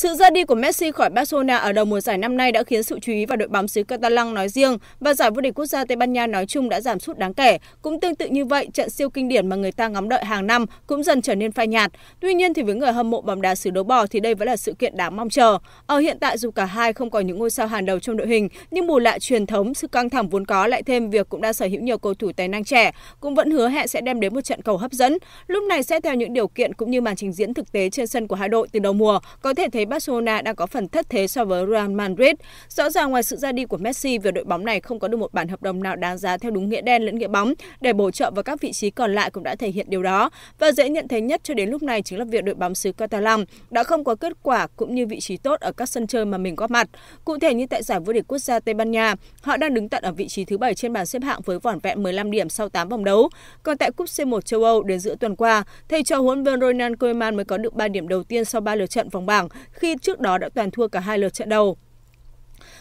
Sự ra đi của Messi khỏi Barcelona ở đầu mùa giải năm nay đã khiến sự chú ý vào đội bóng xứ Catalan nói riêng và giải vô địch quốc gia Tây Ban Nha nói chung đã giảm sút đáng kể. Cũng tương tự như vậy, trận siêu kinh điển mà người ta ngóng đợi hàng năm cũng dần trở nên phai nhạt. Tuy nhiên thì với người hâm mộ bóng đá xứ đấu bò thì đây vẫn là sự kiện đáng mong chờ. Ở hiện tại dù cả hai không còn những ngôi sao hàng đầu trong đội hình, nhưng bù lại truyền thống, sự căng thẳng vốn có lại thêm việc cũng đã sở hữu nhiều cầu thủ tài năng trẻ, cũng vẫn hứa hẹn sẽ đem đến một trận cầu hấp dẫn. Lúc này sẽ theo những điều kiện cũng như màn trình diễn thực tế trên sân của hai đội từ đầu mùa, có thể thấy Barcelona đang có phần thất thế so với Real Madrid. Rõ ràng ngoài sự ra đi của Messi, việc đội bóng này không có được một bản hợp đồng nào đáng giá theo đúng nghĩa đen lẫn nghĩa bóng để bổ trợ vào các vị trí còn lại cũng đã thể hiện điều đó. Và dễ nhận thấy nhất cho đến lúc này chính là việc đội bóng xứ Catalan đã không có kết quả cũng như vị trí tốt ở các sân chơi mà mình góp mặt. Cụ thể như tại giải vô địch quốc gia Tây Ban Nha, họ đang đứng tận ở vị trí thứ 7 trên bảng xếp hạng với vỏn vẹn 15 điểm sau 8 vòng đấu. Còn tại cúp C1 châu Âu đến giữa tuần qua, thầy trò huấn luyện Ronald Koeman mới có được 3 điểm đầu tiên sau 3 lượt trận vòng bảng khi trước đó đã toàn thua cả hai lượt trận đầu.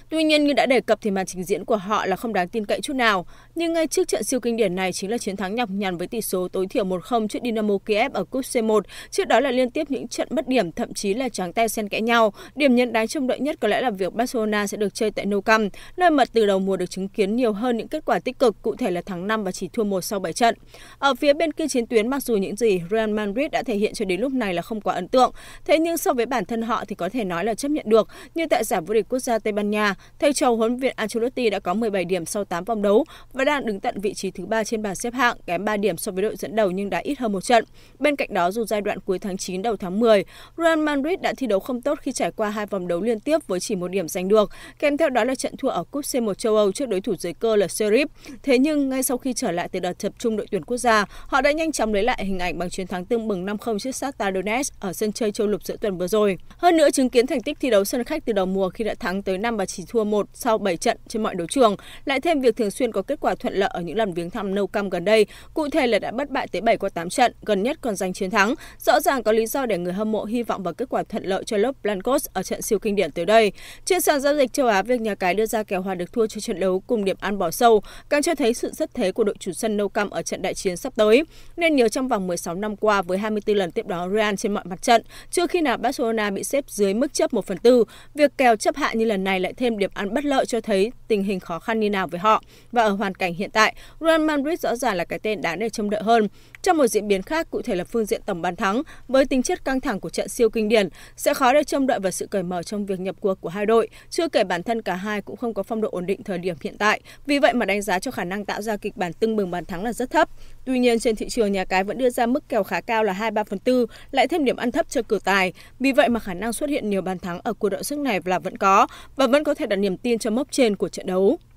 Tuy nhiên như đã đề cập thì màn trình diễn của họ là không đáng tin cậy chút nào, nhưng ngay trước trận siêu kinh điển này chính là chiến thắng nhọc nhằn với tỷ số tối thiểu 1-0 trước Dynamo Kiev ở cúp C1, trước đó là liên tiếp những trận bất điểm thậm chí là trắng tay xen kẽ nhau. Điểm nhấn đáng trông đợi nhất có lẽ là việc Barcelona sẽ được chơi tại Nou Camp, nơi mật từ đầu mùa được chứng kiến nhiều hơn những kết quả tích cực, cụ thể là thắng 5 và chỉ thua 1 sau 7 trận. Ở phía bên kia chiến tuyến mặc dù những gì Real Madrid đã thể hiện cho đến lúc này là không quá ấn tượng, thế nhưng so với bản thân họ thì có thể nói là chấp nhận được, như tại giải vô địch quốc gia Tây Ban Nha, thầy trò huấn luyện viên Ancelotti đã có 17 điểm sau 8 vòng đấu và đang đứng tận vị trí thứ ba trên bảng xếp hạng, kém 3 điểm so với đội dẫn đầu nhưng đã ít hơn một trận. Bên cạnh đó, dù giai đoạn cuối tháng 9 đầu tháng 10, Real Madrid đã thi đấu không tốt khi trải qua hai vòng đấu liên tiếp với chỉ một điểm giành được, kèm theo đó là trận thua ở cúp C1 châu Âu trước đối thủ dưới cơ là Sheriff. Thế nhưng ngay sau khi trở lại từ đợt tập trung đội tuyển quốc gia, họ đã nhanh chóng lấy lại hình ảnh bằng chiến thắng tương bừng 5-0 trước Shakhtar Donetsk ở sân chơi châu lục giữa tuần vừa rồi. Hơn nữa chứng kiến thành tích thi đấu sân khách từ đầu mùa khi đã thắng tới 5 và chỉ thua một sau 7 trận trên mọi đấu trường, lại thêm việc thường xuyên có kết quả thuận lợi ở những lần viếng thăm Nou Camp gần đây, cụ thể là đã bất bại tới 7 qua 8 trận, gần nhất còn giành chiến thắng, rõ ràng có lý do để người hâm mộ hy vọng vào kết quả thuận lợi cho lớp Blancos ở trận siêu kinh điển tới đây. Trên sàn giao dịch châu Á, việc nhà cái đưa ra kèo hòa được thua cho trận đấu cùng điểm ăn bỏ sâu càng cho thấy sự rất thế của đội chủ sân Nou Camp ở trận đại chiến sắp tới. Nên nhớ trong vòng 16 năm qua với 24 lần tiếp đón Real trên mọi mặt trận, chưa khi nào Barcelona bị xếp dưới mức chấp 1 phần tư. việc kèo chấp hạ như lần này lại thêm điểm ăn bất lợi cho thấy tình hình khó khăn như nào với họ. Và ở hoàn cảnh hiện tại, Real Madrid rõ ràng là cái tên đáng để trông đợi hơn. Trong một diễn biến khác, cụ thể là phương diện tổng bàn thắng, với tính chất căng thẳng của trận siêu kinh điển, sẽ khó để trông đợi vào sự cởi mở trong việc nhập cuộc của hai đội. Chưa kể bản thân cả hai cũng không có phong độ ổn định thời điểm hiện tại. Vì vậy mà đánh giá cho khả năng tạo ra kịch bản tưng bừng bàn thắng là rất thấp. Tuy nhiên, trên thị trường nhà cái vẫn đưa ra mức kèo khá cao là 2-3 phần 4, lại thêm điểm ăn thấp cho cửa tài. Vì vậy mà khả năng xuất hiện nhiều bàn thắng ở cuộc đội sức này là vẫn có và vẫn có thể đặt niềm tin cho mốc trên của trận đấu.